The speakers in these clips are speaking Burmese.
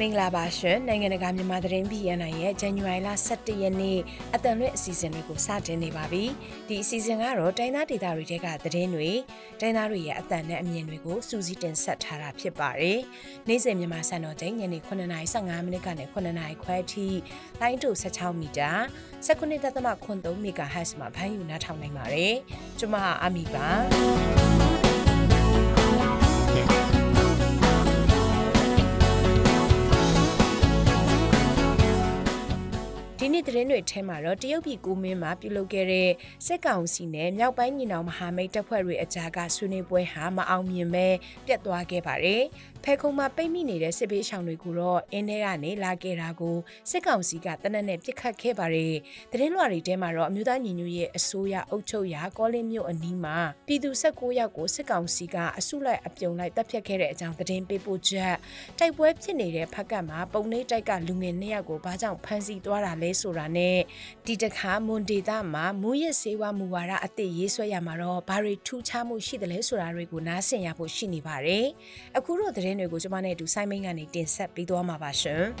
မင်္ဂလာပါရှင်နိုင်ငံတကာမြန်မာသတင်းပြည်ရန်နိုင်ရဲ့ဇန်နဝါရီလ17ရက်နေ့အတန်လွင့်အစီအစဉ်တွေကိုစတင်နေပါပြီဒီအစီအစဉ်ကတော့တိုင်းသားဒေသတွေထဲကသတင်းတွေတိုင်းသားတွေရဲ့အတန်နဲ့အမြင်တွေကိုစူးစီးတင်ဆက်ထားတာဖြစ်ပါတယ်နေ့စဉ်မြန်မာစံတော်ချိန်ညနေ9:55မိနစ်ကနေ9:00ခွဲထိလိုင်းတူ16မီတာ19.3 MHz မှာဖမ်းယူနားထောင်နိုင်ပါတယ်ကျွန်မအာမီပါနေ့သတင်းတွေထဲမှာတော့တရုတ်ပြည်ကူမင်းမှာပြုလုပ်ခဲ့တဲ့စစ်ကောင်စီနဲ့မြောက်ပိုင်းညီနောင်မဟာမိတ်တပ်ဖွဲ့တွေအကြားကဆွေးနွေးပွဲဟာမအောင်မြင်ပဲပြတ်သွားခဲ့ပါတယ်ဖဲခုံမှာပိတ်မိနေတဲ့စစ်ဘေးရှောင်တွေကိုတော့အင်းထဲကနေလာခဲ့တာကိုစစ်ကောင်စီကတနက်နဲ့ပြစ်ခတ်ခဲ့ပါတယ်။သတင်းလွှာတွေထဲမှာတော့အမျိုးသားညီညွတ်ရေးအစိုးရအုပ်ချုပ်ရာကောလင်းမြို့အနီးမှာပြည်သူ16ယောက်ကိုစစ်ကောင်စီကအစုလိုက်အပြုံလိုက်တပ်ဖြတ်ခဲ့တဲ့အကြောင်းသတင်းပေးပို့ချက်တိုက်ပွဲဖြစ်နေတဲ့ဖက်ကမှာပုံနှိပ်တိုက်ကလူငယ်နှစ်ယောက်ကိုဘာကြောင့်ဖမ်းဆီးသွားတာလဲဆိုတာနဲ့ဒီတခါမွန်ဒေတာမှာမူရစ်စေဝမူဝါဒအသစ်ရေးဆွဲရမှာတော့ဘာတွေထူးခြားမှုရှိတယ်လဲဆိုတာတွေကိုနားဆင်ရဖို့ရှိနေပါတယ်။အခုတော့သတင်းတွေကိုကျွန်မနဲ့အတူဆိုင်းမင်းကနေတင်ဆက်ပေးသွားမှာပါရှင်။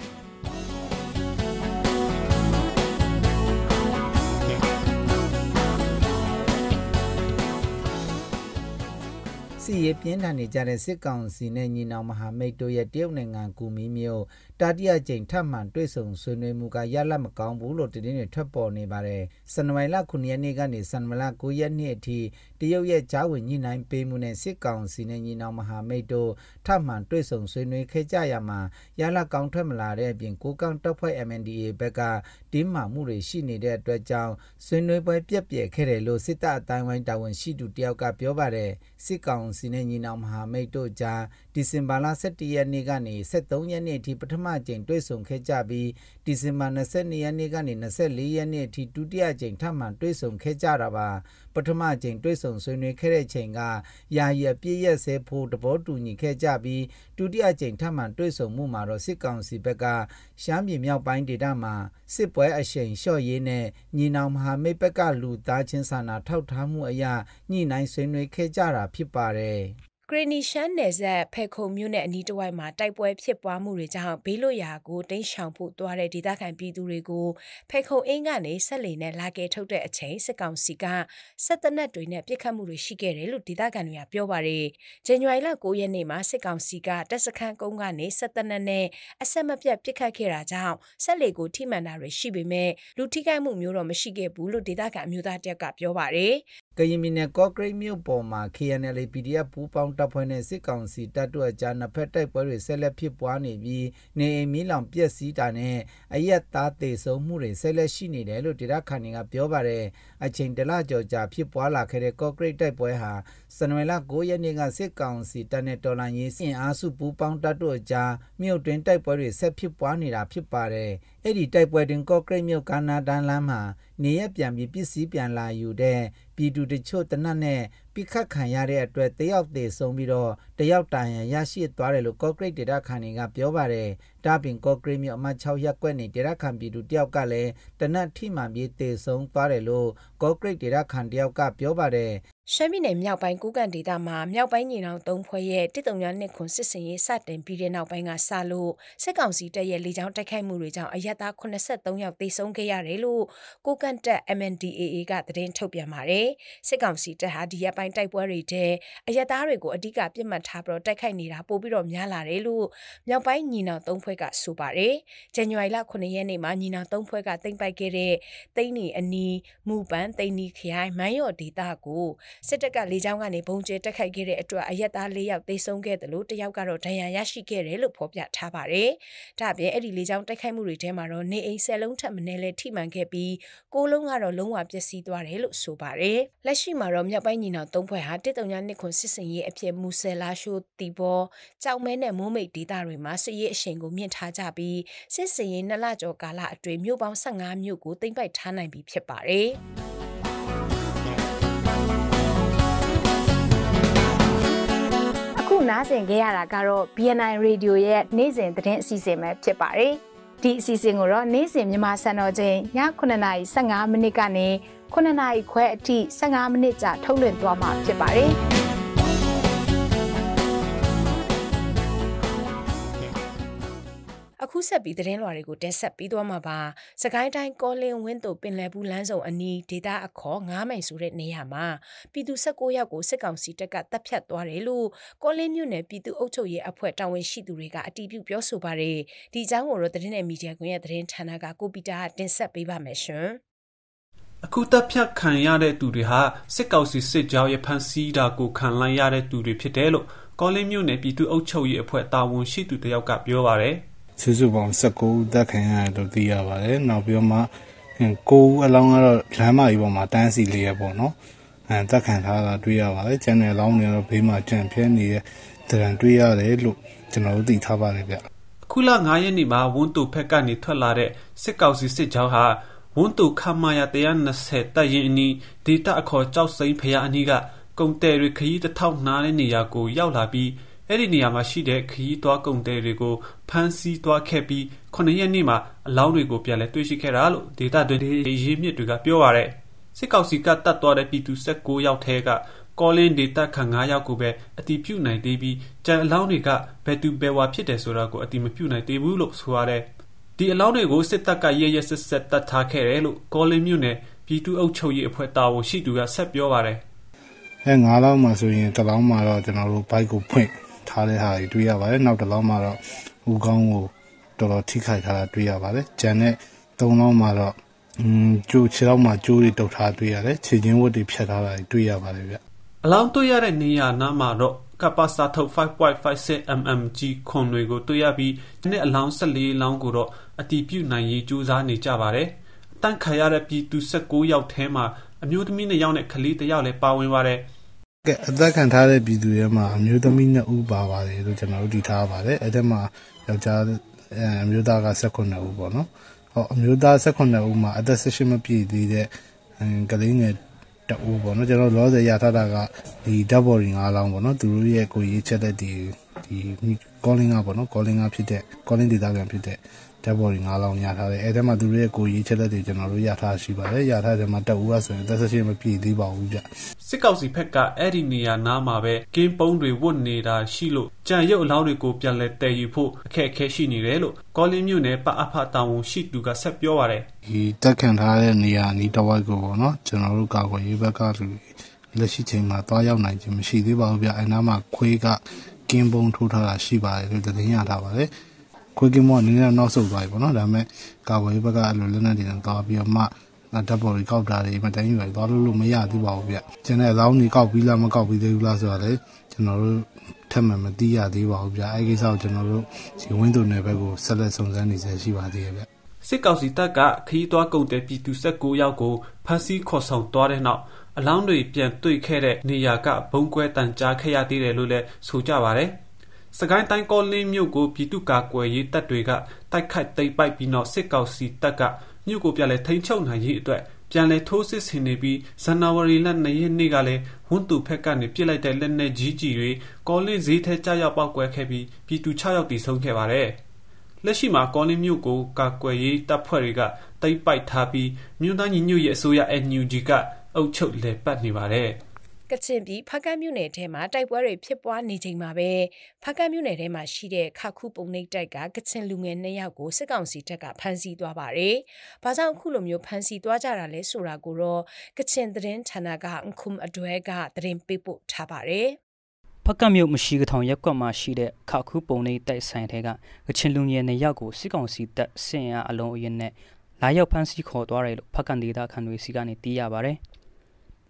စီရေးပြင်းထန်နေကြတဲ့စစ်ကောင်စီနဲ့ညီနောင်မဟာမိတ်တို့ရဲ့တရုတ်နိုင်ငံကူမီမျိုးတတိယကြိမ်ထပ်မံတွေ့ဆုံဆွေးနွေးမှုကရလတ်မကောင်းဘူးလို့တင်းတွေထွက်ပေါ်နေပါတယ်။စန်နဝိုင်လ9ရက်နေ့ကနေစန်မလ9ရက်နေ့အထိတရုတ်ရဲ့ဂျာဝင်ညှိနှိုင်းပေးမှုနဲ့စစ်ကောင်စီနဲ့ညီနောင်မဟာမိတ်တို့ထပ်မံတွေ့ဆုံဆွေးနွေးခဲ့ကြရမှာရလတ်ကောင်းထွက်မလာတဲ့အပြင်ကိုကောင်တပ်ဖွဲ့ MNDA ဘက်ကတင်းမာမှုတွေရှိနေတဲ့အတွက်ကြောင့်ဆွေးနွေးပွဲပြက်ပြက်ခဲ့တယ်လို့စစ်တပ်အတိုင်းဝိုင်းတာဝန်ရှိသူတယောက်ကပြောပါတယ်။စစ်ကောင်စီနဲ့ညီနောင်မဟာမိတ်တို့ကြားဒီဇင်ဘာလ17ရက်နေ့ကနေ23ရက်နေ့အထိပထမကြိမ်တွေ့ဆုံခဲ့ကြပြီးဒီဇင်ဘာ22ရက်နေ့ကနေ24ရက်နေ့အထိဒုတိယကြိမ်ထပ်မံတွေ့ဆုံခဲ့ကြတာပါပထမအကြိမ်တွေ့ဆုံဆွေးနွေးခဲ့တဲ့အချိန်ကယာယီအပြည့်ရက်စဲဖို့သဘောတူညီခဲ့ကြပြီးဒုတိယအကြိမ်ထပ်မံတွေ့ဆုံမှုမှာတော့စစ်ကောင်စီဘက်ကရှမ်းပြည်မြောက်ပိုင်းဒေသမှာစစ်ပွဲအရှိန်လျှော့ရေးနဲ့ညီနောင်မဟာမိတ်ဘက်ကလူသားချင်းစာနာထောက်ထားမှုအရညှိနှိုင်းဆွေးနွေးခဲ့ကြတာဖြစ်ပါတယ်။ဂရနီရှမ်းနယ်စပ်ဖဲခုံမြို့နယ်အနီးတစ်ဝိုက်မှာတိုက်ပွဲဖြစ်ပွားမှုတွေကြောင့်ဘေးလွတ်ရာကိုတိမ်းရှောင်ဖို့သွားတဲ့ဒေသခံပြည်သူတွေကိုဖဲခုံအင်းကနေဆက်လီနဲ့လာကဲထုတ်တဲ့အချိန်စစ်ကောင်စီကစစ်တပ်နက်တွေနဲ့ပစ်ခတ်မှုတွေရှိခဲ့တယ်လို့ဒေသခံတွေကပြောပါတယ်။ဇန်နဝါရီလ9ရက်နေ့မှာစစ်ကောင်စီကတပ်စခန်းကုန်းကနေစစ်တပ်နက်နဲ့အဆက်မပြတ်ပစ်ခတ်ခဲ့တာကြောင့်ဆက်လီကိုထိမှန်တာတွေရှိပေမဲ့လူထိခိုက်မှုမျိုးတော့မရှိခဲ့ဘူးလို့ဒေသခံအမျိုးသားတက်ကပြောပါတယ်ကရင်ပြည်နယ်ကော့ကရိတ်မြို့ပေါ်မှာ KNLA PDF ပူးပေါင်းတပ်ဖွဲ့နဲ့စစ်ကောင်စီတပ်တို့အကြားနှစ်ဖက်တိုက်ပွဲတွေဆက်လက်ဖြစ်ပွားနေပြီးနေအိမ်မီးလောင်ပျက်စီးတာနဲ့အရက်သားသေဆုံးမှုတွေဆက်လက်ရှိနေတယ်လို့ဒေသခံတွေကပြောပါတယ်အချိန်တလကျော်ကြာဖြစ်ပွားလာခဲ့တဲ့ကော့ကရိတ်တိုက်ပွဲဟာဇန်နဝါရီလ9ရက်နေ့ကစစ်ကောင်စီတပ်နဲ့တော်လှန်ရေးစင်အားစုပူးပေါင်းတပ်တို့ကြားမြို့တွင်တိုက်ပွဲတွေဆက်ဖြစ်ပွားနေတာဖြစ်ပါတယ်။အဲ့ဒီတိုက်ပွဲတွင်ကော့ကရိတ်မြို့ကနာဒန်လမ်းမှာနေရပြန်ပြီးပစ္စည်းပြန်လာယူတဲ့ပြည်သူတချို့တနတ်နဲ့ပိခတ်ခံရတဲ့အတွက်တယောက်သေဆုံးပြီးတော့တယောက်တာရန်ရရှိသွားတယ်လို့ concrete data ခံတွေကပြောပါတယ်။ဒါပြင် concrete မြို့အမှတ်6ရပ်ကွက်နေ data ခံပြည်သူတယောက်ကလည်းတနတ်ထိမှန်ပြီးသေဆုံးသွားတယ်လို့ concrete data ခံတယောက်ကပြောပါတယ်။ရှမ်းပြည်နယ်မြောက်ပိုင်းကိုကန့်ဒေသမှာမြောက်ပိုင်းညီနောင်သုံးဖွဲ့ရဲ့တစ်တုံရနှစ်ခွန်စစ်စင်ရေးစတင်ပြီးတဲ့နောက်ပိုင်းကစလို့စစ်ကောင်စီတပ်ရဲ့လေကြောင်းတိုက်ခိုက်မှုတွေကြောင့်အရက်သား83ယောက်သေဆုံးခဲ့ရတယ်လို့ကိုကန့်တပ် MNDAA ကသတင်းထုတ်ပြန်ပါတယ်။စစ်ကောင်စီတပ်ဟာဒီရက်ပိုင်းတိုင်းတိုက်ပွဲတွေထဲအရက်သားတွေကိုအဓိကပြစ်မှတ်ထားပြီးတော့တိုက်ခိုက်နေတာပိုပြီးတော့များလာတယ်လို့မြောက်ပိုင်းညီနောင်သုံးဖွဲ့ကဆိုပါတယ်။ဇန်နဝါရီလ9ရက်နေ့မှာညီနောင်သုံးဖွဲ့ကတင်ပိုက်ခဲ့တဲ့တိန်းနီအနီးမူပန်တိန်းနီခရိုင်မန်းရော့ဒေသကိုစစ်တပ်ကလေကြောင်းကနေဘုံကျဲတိုက်ခိုက်ခဲ့တဲ့အတွက်အရက်သား၄ယောက်သေဆုံးခဲ့တယ်လို့တယောက်ကတော့ဒဏ်ရာရရှိခဲ့တယ်လို့ဖော်ပြထားပါတယ်။ဒါ့အပြင်အဲ့ဒီလေကြောင်းတိုက်ခိုက်မှုတွေထဲမှာတော့နေအိမ်၁၀လုံးထပ်မနည်းလဲထိမှန်ခဲ့ပြီးကိုလုံးကတော့လုံးဝပျက်စီးသွားတယ်လို့ဆိုပါတယ်။လက်ရှိမှာတော့မြောက်ပိုင်းညီနောင်၃ဖွဲ့ဟာ139ခုစစ်စင်ရေးအဖြစ်မူဆယ်လာရှိုးတီဘောကြောက်မဲနဲ့မိုးမိတ်ဒေသတွေမှာစစ်ရေးအရှိန်ကိုမြင့်ထားကြပြီးစစ်စင်ရေးနှစ်လကျော်ကာလအတွင်းမြို့ပေါင်း15မြို့ကိုသိမ်းပိုက်ထားနိုင်ပြီဖြစ်ပါတယ်။နားဆင်ခဲ့ရတာကတော့ BNI Radio ရဲ့နေ့စဉ်သတင်းအစီအစဉ်ပဲဖြစ်ပါတယ်။ဒီအစီအစဉ်ကိုတော့နေ့စဉ်မြန်မာစံတော်ချိန်ည9:55မိနစ်ကနေ9နာရီခွဲအထိ15မိနစ်ကြာထုတ်လွှင့်သွားမှာဖြစ်ပါတယ်။ခုဆက်ပြီးသတင်းလွှာတွေကိုတင်ဆက်ပြီးသွားမှာပါစကိုင်းတိုင်းကောလင်းဝင်းတို့ပင်လယ်ဘူးလမ်းစုံအနီးဒေသအခေါ်ငားမိုင်ဆိုတဲ့နေရာမှာ ပြည်သူ16ယောက်ကိုစစ်ကောင်စီတပ်ကတပ်ဖြတ်သွားတယ်လို့ကောလင်းမြို့နယ်ပြည်သူ့အုပ်ချုပ်ရေးအဖွဲ့တာဝန်ရှိသူတွေကအတည်ပြုပြောဆိုပါတယ်ဒီအကြောင်းကိုတော့သတင်းနယ်မီဒီယာကွန်ရဲ့သတင်းဌာနကကိုပီတာတင်ဆက်ပေးပါမယ်ရှင်အခုတပ်ဖြတ်ခံရတဲ့သူတွေဟာစစ်ကောင်စီစစ်ကြောင်းရဲ့ဖမ်းဆီးတာကိုခံလိုက်ရတဲ့သူတွေဖြစ်တယ်လို့ကောလင်းမြို့နယ်ပြည်သူ့အုပ်ချုပ်ရေးအဖွဲ့တာဝန်ရှိသူတယောက်ကပြောပါတယ်။စုစုပေါင်း၁၉ဦးအသတ်ခံရတယ်လို့သိရပါတယ်။နောက်ပြီးတော့မှ၉ဦးအလောင်းကတော့လမ်းမကြီးပေါ်မှာတန်းစီလျက်ပေါ့နော်၊အသတ်ခံထားရတာတွေ့ရပါတယ်။ကျန်တဲ့အလောင်းတွေကတော့ဘေးမှာကျန်ခဲ့နေတဲ့သဏ္ဍာန်တွေ့ရတယ်လို့ကျနော်တို့သိထားပါတယ်ဗျ။”အခုလ၅ရက်နေ့မှာဝန်းသိုဘက်ကနေထွက်လာတဲ့စစ်ကောင်စီစစ်ကြောင်းဟာဝန်းသိုခမရ120တပ်ရင်းအနီးဒေသအခေါ်ကြောက်စိမ့်ဖရားအနီးကကုန်တယ်တွေခရီးတစ်ထောက်နားတဲ့နေရာကိုရောက်လာပြီးအဲ့ဒီနေရာမှာရှိတဲ့ခရီးသွားကုန်တယ်တွေကိုဖမ်းဆီးသွားခဲ့ပြီး9ရက်နေ့မှာအလောင်းတွေကိုပြန်လည်တွေ့ရှိခဲ့တာလို့ဒေသတွင်းရေးမြစ်တွေကပြောပါရယ်စစ်ကောင်စီကတတ်သွားတဲ့ပြည်သူ16ယောက်ထဲကကောလင်းဒေတာခန့်9ယောက်ကိုပဲအတိပြုနိုင်သေးပြီးကြံအလောင်းတွေကဘယ်သူဘယ်ဝါဖြစ်တယ်ဆိုတာကိုအတိမပြုနိုင်သေးဘူးလို့ဆိုရတယ်။ဒီအလောင်းတွေကိုစစ်တပ်ကရက်ရက်စက်စက်သတ်ထားခဲ့တယ်လို့ကောလင်းမြို့နယ်ပြည်သူ့အုပ်ချုပ်ရေးအဖွဲ့တာဝန်ရှိသူကဆက်ပြောပါတယ်။“ငါးလောင်းမှာဆိုရင်တလောင်းမှာတော့ဗိုက်ကိုဖွင့်ထားတဲ့ဟာတွေတွေ့ရပါတယ်။နောက်တလောင်းမှာတော့ဦးခေါင်းကိုတော်တော်ထိခိုက်ထားတာတွေ့ရပါတယ်။ကျန်တဲ့သုံးလောင်းမှာတော့ခြေထောက်မှာကြိုးတွေတုပ်ထားတာတွေ့ရတယ်။ခြေချင်းဝတ်တွေဖြတ်ထားတာတွေတွေ့ရပါတယ်ဗျ။”အလောင်းတွေ့ရတဲ့နေရာနားမှာတော့ကပစထုတ်5.56 mm ကျည်ခွံတွေကိုတွေ့ရပြီးကျန်တဲ့အလောင်း၁၄လောင်းကိုတော့အတည်ပြုနိုင်ရေးကြိုးစားနေကြပါတယ်။အသတ်ခံရတဲ့ပြည်သူ၁၉ယောက်ထဲမှာအမျိုးသမီး၂ယောက်နဲ့ကလေး၁ယောက်လည်းပါဝင်ပါတယ်။“အသတ်ခံထားရတဲ့ပြည်သူထဲမှာအမျိုးသမီး၂ဦးပါပါတယ်လို့ကျနော်တို့သိထားရပါတယ်။အဲဒီထဲမှာယောက်ကျား၊အမျိုးသားက၁၇ဦးပေါ့နော်။အမျိုးသား၁၇ဦးမှာ အသက်၁၈မပြည့်သေးတဲ့ကလေးငယ်တဦးပေါ့နော်။ကျနော်တို့လောလောဆယ်ရထားတာကဓာတ်ပေါ်တွေ၅လောင်းပေါ့နော်။သူတို့ရဲ့ကိုယ်ရေးအချက်အလက်တွေကောလင်းကဖြစ်တဲ့ကောလင်းဒေသခံဖြစ်တဲ့ဓာတ်ပေါ်တွေ၅လောင်းရထားတယ်အဲထဲမှာသူတို့ရဲ့ကိုရေးချက်လက်တွေကျွန်တော်တို့ရထားရှိပါတယ်ရထားတယ်မှာတက်ဦးကဆိုရင်သက်ဆက်ရှိမပြည့်သေးပါဘူးဗျစစ်ကောက်စီဘက်ကအဲ့ဒီနေရာနားမှာပဲကင်းပုံးတွေဝတ်နေတာရှိလို့ကြံရုပ်အလောင်းတွေကိုပြန်လဲတည်ယူဖို့အခက်အခဲရှိနေတယ်လို့ကောလင်းမြို့နယ်ပအဖတာဝန်ရှိသူကဆက်ပြောပါတယ်ဒီတက်ခံထားတဲ့နေရာနီးတစ်ဝိုက်ကိုပေါ့နော်ကျွန်တော်တို့ကာကွယ်ရေးဘက်ကလူလက်ရှိချိန်မှာတွားရောက်နိုင်ခြင်းမရှိသေးပါဘူးဗျအဲနားမှာခွေးကကင်းပုံးထိုးထားတာရှိပါတယ်လို့သတင်းရထားပါတယ်။ခွေးကင်းမောကနည်းနည်းနောက်ဆုတ်သွားပြီပေါ့နော်ဒါပေမဲ့ကာဝယ်ဘက်ကအဲ့လိုလက်နက်တွေနဲ့သွားပြီးတော့မှဓာတ်ပေါ်တွေကောက်တာတွေမတန်းယူတွေသွားလို့လို့မရသေးပါဘူးဗျကျွန်တော်အလောင်းတွေကောက်ပြီးလားမကောက်ပြီးသေးဘူးလားဆိုတာလေကျွန်တော်တို့ထပ်မှမသိရသေးပါဘူးဗျအဲ့ကိစ္စကိုကျွန်တော်တို့ဒီဝင်းသူနယ်ဘက်ကိုဆက်လက်စုံစမ်းနေဆဲရှိပါသေးရဲ့ဗျစစ်ကောင်စီတပ်ကခရီးသွားကုန်တဲ့ပြည်သူ16ယောက်ကိုဖမ်းဆီးခေါ်ဆောင်သွားတဲ့နောက်အလောင်းတွေပြန်တွေ့ခဲ့တဲ့နေရာကဘုံကွဲတန်ကြားခဲ့ရသေးတယ်လို့လည်းဆိုကြပါတယ်။စကိုင်းတိုင်းကောလင်းမြို့ကိုပြည်သူ့ကာကွယ်ရေးတပ်တွေကတိုက်ခိုက်သိမ်းပိုက်ပြီးနောက်စစ်ကောင်စီတပ်ကမြို့ကိုပြန်လည်ထိန်းချုပ်နိုင်ရေးအတွက်ပြန်လည်ထိုးစစ်ဆင်နေပြီးဇန်နဝါရီလ၂ရက်နေ့ကလည်းဝန်းသိုဘက်ကနေပစ်လိုက်တဲ့လက်နက်ကြီးကျည်တွေကောလင်းဈေးထဲကျရောက်ပေါက်ကွဲခဲ့ပြီးပြည်သူ၆ယောက်သေဆုံးခဲ့ပါတယ်။လက်ရှိမှာကောလင်းမြို့ကိုကာကွယ်ရေးတပ်ဖွဲ့တွေကသိမ်းပိုက်ထားပြီးအမျိုးသားညီညွတ်ရေးအစိုးရ NUG ကအုပ်ချုပ်လည်ပတ်နေပါတယ်။ကချင်ပြည်ဖကတ်မြို့နယ်ထဲမှာတိုက်ပွဲတွေဖြစ်ပွားနေချိန်မှာပဲဖကတ်မြို့နယ်ထဲမှာရှိတဲ့ခခုပုံနှိပ်တိုက်ကကချင်လူငယ်၂ယောက်ကိုစစ်ကောင်စီတပ်ကဖမ်းဆီးသွားပါတယ်။ဘာကြောင့်အခုလိုမျိုးဖမ်းဆီးသွားကြတာလဲဆိုတာကိုတော့ကချင်သတင်းဌာနကအခုမအတွဲကသတင်းပေးပို့ထားပါတယ်။ဖကတ်မြို့မရှိကထောင်ရက်ကွက်မှာရှိတဲ့ခခုပုံနှိပ်တိုက်ဆိုင်ထဲကကချင်လူငယ်၂ယောက်ကိုစစ်ကောင်စီတပ်ဆင်ရအလုံးအရင်နဲ့လာရောက်ဖမ်းဆီးခေါ်သွားတယ်လို့ဖကတ်ဒေသခံတွေစီကနေသိရပါတယ်။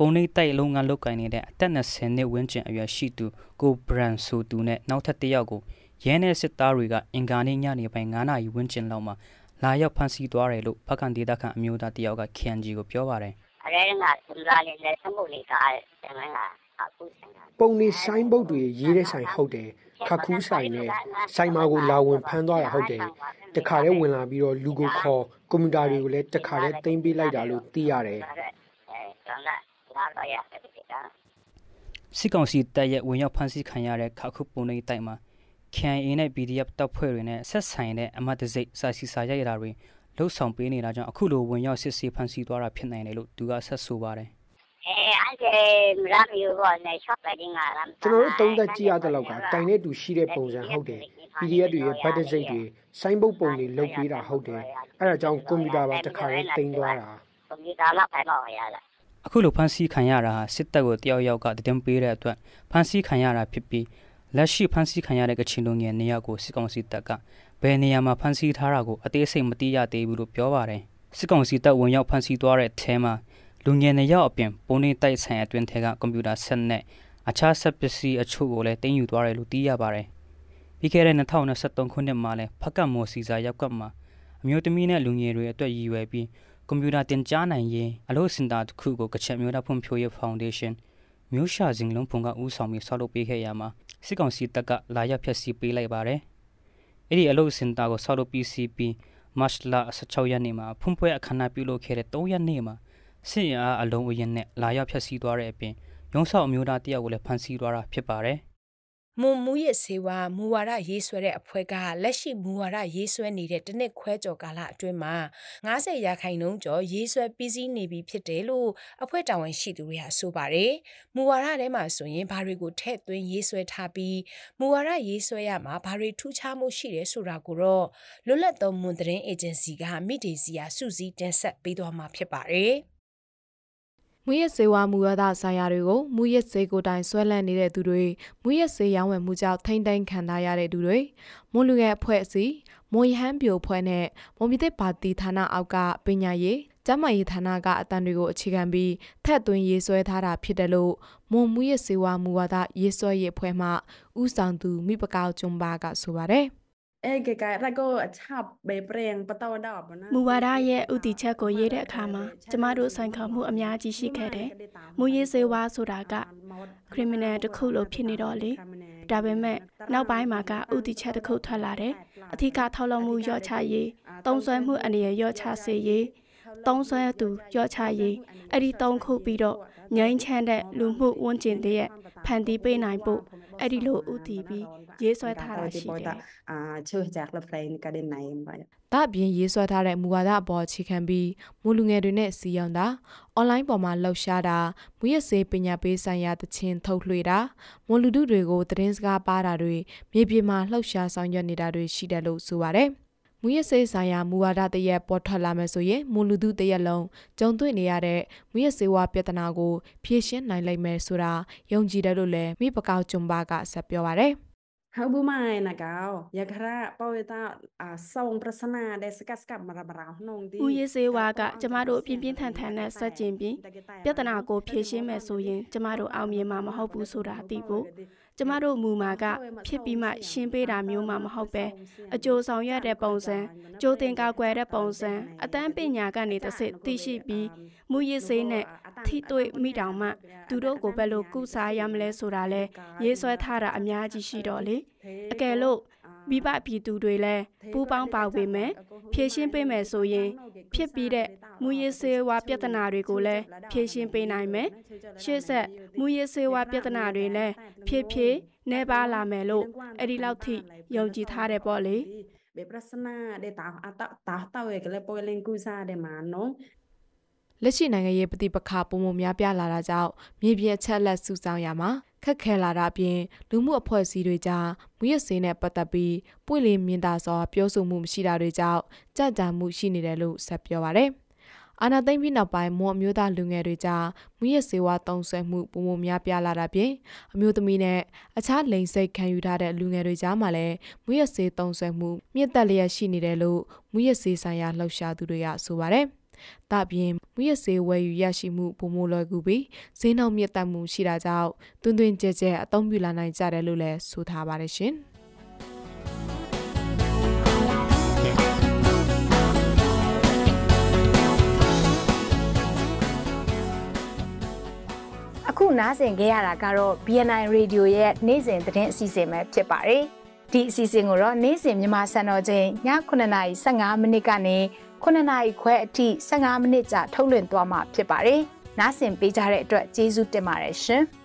ပုံနှိပ်တိုက်လုပ်ငန်းလုပ်ကိုင်နေတဲ့အသက်20နှစ်ဝန်းကျင်အရွယ်ရှိသူကိုဘရန်ဆိုသူနဲ့နောက်ထပ်တစ်ယောက်ကိုရဲနဲ့စစ်သားတွေကအင်ကာနေညနေပိုင်း9နာရီဝန်းကျင်လောက်မှာလာရောက်ဖမ်းဆီးသွားတယ်လို့ဖကန်ဒေတာခန့်အမျိုးသားတယောက်က KNG ကိုပြောပါတယ်။အဲဒီကသူလာလေလက်စမှုလေးကတယ်မလားအခုဆိုင်တာပုံနေဆိုင်ဘုတ်တွေရေးတဲ့ဆိုင်ဟုတ်တယ်ခခူးဆိုင်နဲ့ဆိုင်မာကိုလာဝင်ဖမ်းသွားတာဟုတ်တယ်တခါတည်းဝင်လာပြီးတော့လူကိုခေါ်ကွန်ပျူတာတွေကိုလည်းတခါတည်းသိမ်းပေးလိုက်တာလို့သိရတယ်လောရဆက်ပြီးတာစစ်ကောင်စီတပ်ရဲ့ဝင်ရောက်ဖမ်းဆီးခံရတဲ့ခါခုပုံနေတိုက်မှာ KIA နဲ့ PDF တပ်ဖွဲ့တွေနဲ့ဆက်ဆိုင်တဲ့အမတ်တစိတ်စာစီစာရရတာတွေလှုပ်ဆောင်ပေးနေတာကြောင့်အခုလိုဝင်ရောက်စစ်ဆေးဖမ်းဆီးသွားတာဖြစ်နိုင်တယ်လို့သူကဆက်ဆိုပါတယ်အဲအဲ့ဒါမရမျိုးပေါ့နဲ့ shop တင်ကလာကျွန်တော်တို့တုံးသက်ကြည့်ရတဲ့လောက်ကတိုင်တဲ့တူရှိတဲ့ပုံစံဟုတ်တယ် PDF တွေရဲ့ budget စိတ်တွေစိုင်းပုတ်ပုံတွေလုပ်ပေးတာဟုတ်တယ်အဲ့ဒါကြောင့်ကွန်ပျူတာပါတစ်ခါတည်းတင်သွားတာကွန်ပျူတာလောက်ပဲတော့ရတာအခုလိုဖမ်းဆီးခံရတာဟာစစ်တပ်ကိုတယောက်ယောက်ကတည်င်းပေးတဲ့အတွက်ဖမ်းဆီးခံရတာဖြစ်ပြီးလက်ရှိဖမ်းဆီးခံရတဲ့ကချင်လူငယ်နေရာကိုစစ်ကောင်စီတပ်ကဘယ်နေရာမှာဖမ်းဆီးထားတာကိုအသေးစိတ်မသိရသေးဘူးလို့ပြောပါတယ်စစ်ကောင်စီတပ်ဝင်ရောက်ဖမ်းဆီးသွားတဲ့အထဲမှာလူငယ်နေရာအပြင်ပုံနှိပ်တိုက်ဆိုင်အတွင်းထဲကကွန်ပျူတာဆက်နဲ့အခြားဆက်ပစ္စည်းအချို့ကိုလည်းတင်ယူသွားတယ်လို့သိရပါတယ်ပြီးခဲ့တဲ့2023ခုနှစ်မှာလည်းဖက်ကတ်မော်စီစာရပ်ကွက်မှာအမျိုးသမီးနဲ့လူငယ်တွေအတွက်ရည်ရွယ်ပြီးကွန်ပျူတာတင်ကြားနိုင်ရင်အလို့စင်တာတစ်ခုကိုကချက်မျိုးသားဖွံ့ဖြိုးရေးဖောင်ဒေးရှင်းမျိုးရှာစင်လုံးဖုန်ကဦးဆောင်ပြီးဆောက်လုပ်ပေးခဲ့ရမှာစစ်ကောင်စီတပ်ကလာရဖျက်ဆီးပေးလိုက်ပါတယ်။အဲ့ဒီအလို့စင်တာကိုဆောက်လုပ်ပြီးစီးပြီးမတ်လ16ရက်နေ့မှာဖွံ့ဖွဲအခမ်းအနားပြုလုပ်ခဲ့တဲ့3ရက်နေ့မှာစစ်ရင်အားအလုံးအရင်နဲ့လာရဖျက်ဆီးသွားတဲ့အပြင်ရုံးဆောင်အမျိုးသားတယောက်ကိုလည်းဖမ်းဆီးသွားတာဖြစ်ပါတယ်။မွန်မူရစေဝါမူဝါဒရေးဆွဲတဲ့အဖွဲ့ကလက်ရှိမူဝါဒရေးဆွဲနေတဲ့တနစ်ခွဲကျော်ကာလအတွင်းမှာ90ရာခိုင်နှုန်းကျော်ရေးဆွဲပြီးစီးနေပြီဖြစ်တယ်လို့အဖွဲ့တာဝန်ရှိသူတွေကဆိုပါတယ်။မူဝါဒထဲမှာဆိုရင်ဘာတွေကိုထည့်သွင်းရေးဆွဲထားပြီးမူဝါဒရေးဆွဲရမှာဘာတွေထူးခြားမှုရှိတယ်ဆိုတာကိုတော့လွတ်လပ်သောမွန်သတင်းအေဂျင်စီကမိဒေစီယာစုစည်းတင်ဆက်ပေးသွားမှာဖြစ်ပါတယ်။မူရက်စေဝါမူဝါဒဆိုင်ရာတွေကိုမူရက်စေကိုတိုင်ဆွဲလန့်နေတဲ့သူတွေမူရက်စေရောင်းဝယ်မှုကြောင့်ထိမ့်သိမ်းခံထားရတဲ့သူတွေမွန်လူငယ်အဖွဲ့အစည်းမွန်ရဟန်းပြိုဖွဲ့နဲ့မွန်ပြည်သက်ပါတီဌာနအောက်ကပညာရေးကျမရေးဌာနကအတန်တွေကိုအခြေခံပြီးထက်သွင်းရေးဆွဲထားတာဖြစ်တယ်လို့မွန်မူရဲ့စေဝါမူဝါဒရေးဆွဲရေးအဖွဲ့မှဦးဆောင်သူ မိပကောက်ကျွန်ပါကဆိုပါတယ်။เอ้เกไกแล้วก็ชับเบเปรงปะตอดอบนะမူဝါဒရဲ့ဥတီချက်ကိုရေးတဲ့အခါမှာကျမတို့ဆိုင်ခေါ်မှုအများကြီးရှိခဲ့တယ်။မူရေးစေဝါဆိုတာက criminal တစ်ခုလိုဖြစ်နေတော့လေ။ဒါပေမဲ့နောက်ပိုင်းမှာကဥတီချက်တစ်ခုထွက်လာတယ်။အထက်ကထောက်လုံမှုရော့ချရေး၊တုံးဆွဲမှုအနေရရော့ချစေရေး၊တုံးဆွဲသူရော့ချရေးအဲ့ဒီ၃ခုပြီးတော့ငြိမ်းချမ်းတဲ့လူမှုဝန်ကျင်တည်းရဲ့ဖန်တီးပေးနိုင်ဖို့အဲ့ဒီလိုဥတီပြီးရေးဆွဲထားတာရှိတယ်။အာချိုဂျက်လဖလိုင်းကဒင်နိုင်ပါ။ဒါပြင်ရေးဆွဲထားတဲ့မူဝါဒအပေါ်ခြေခံပြီးမူလူငယ်တွေနဲ့စီရောက်တာအွန်လိုင်းပေါ်မှာလှုပ်ရှားတာမူရစေပညာပေးဆိုင်ရာတခြင်းထုတ်လွှေတာမွန်လူတုတွေကိုသတင်းစကားပါတာတွေမြေပြင်မှာလှုပ်ရှားဆောင်ရွက်နေတာတွေရှိတယ်လို့ဆိုပါတယ်။မူရစေးဆိုင်ရာမူဝါဒတရက်ပေါ်ထွက်လာမယ်ဆိုရင်မူလူသူတရက်လုံးကြုံတွေ့နေရတဲ့မူရစေးဝါပြဿနာကိုဖြေရှင်းနိုင်လိမ့်မယ်ဆိုတာယုံကြည်တယ်လို့လည်းမိပကောက်ကျွန်ပါကဆက်ပြောပါတယ်ဟဘူမိုင်းနကောယခရပေါ်တာဆောင်ပရစနာဒဲစကစကမရမရာနှုံဒီဦးရေးစေဝါကကျမတို့ပြင်းပြင်းထန်ထန်နဲ့ဆက်ကျင်ပြီးပြဿနာကိုဖြေရှင်းမယ်ဆိုရင်ကျမတို့အောင်မြင်မှာမဟုတ်ဘူးဆိုတာသိဖို့ကျမတို့မူမှာကဖြစ်ပြီးမှရှင်းပေးတာမျိုးမှမဟုတ်ပဲအကျိုးဆောင်ရတဲ့ပုံစံကြိုးတင်ကာကွယ်တဲ့ပုံစံအတန်းပညာကနေတစ်ဆင့်သိရှိပြီးမူရစ်စေးနဲ့ထိတွေ့မိတောင်မှသူတို့ကိုဘယ်လိုကုစားရမလဲဆိုတာလဲရေးဆွဲထားတာအများကြီးရှိတော့လေအကယ်လို့မိဘပြည်သူတွေလည်းပူးပေါင်းပါဝင်မယ်ဖြည့်ရှင်းပေးမယ်ဆိုရင်ဖြစ်ပြီးတဲ့မူရည်စေဝါပြဿနာတွေကိုလည်းဖြည့်ရှင်းပေးနိုင်မယ်ရှေ့ဆက်မူရည်စေဝါပြဿနာတွေလည်းဖြည့်ဖြည့်နှဲပါလာမယ်လို့အဲ့ဒီလောက်ထိယုံကြည်ထားတယ်ပေါ့လေ về prasna để tao ta tao về cái lời poeling kuza để mà nó လက်ရှိနိုင်ငံရေးပဋိပက္ခပုံမများပြားလာတာကြောင့်မြေပြင်အချက်လက်စုဆောင်ရမှာခက်ခဲလာတာအပြင်လူမှုအဖွဲ့အစည်းတွေကြားမူရစင်းနဲ့ပတ်သက်ပြီးပွင့်လင်းမြင်သာစွာပြောဆိုမှုမရှိတာတွေကြောင့်ကြကြမှုရှိနေတယ်လို့ဆက်ပြောပါရယ်အာနာသိမ့်ပြီးနောက်ပိုင်းမော်အမျိုးသားလူငယ်တွေကြားမူရစေဝါတုံဆွဲမှုပုံပုံများပြားလာတာပြင်အမျိုးသမီးနဲ့အခြားလိင်စိတ်ခံယူထားတဲ့လူငယ်တွေကြားမှာလည်းမူရစေတုံဆွဲမှု မြင့်တက်လျက်ရှိနေတယ်လို့မူရစေဆိုင်ရာလှုပ်ရှားသူတွေကဆိုပါတယ်။။ဒါပြင်မူရစေဝယ်ယူရရှိမှုပုံမလွယ်ကူပြီးဈေးနှုန်းမြင့်တက်မှုရှိတာကြောင့်တွင်တွင်ကျဲကျဲအသုံးပြုလာနိုင်ကြတယ်လို့လည်းဆိုထားပါတယ်ရှင်။အခုနားဆင်ခဲ့ရတာကတော့ BNI Radio ရဲ့နေ့စဉ်သတင်းအစီအစဉ်ပဲဖြစ်ပါတယ်။ဒီအစီအစဉ်ကိုတော့နေ့စဉ်မြန်မာစံတော်ချိန်ည9:55မိနစ်ကနေ9နာရီခွဲအထိ15မိနစ်ကြာထုတ်လွှင့်သွားမှာဖြစ်ပါတယ်။နားဆင်ပေးကြတဲ့အတွက်ကျေးဇူးတင်ပါတယ်ရှင်။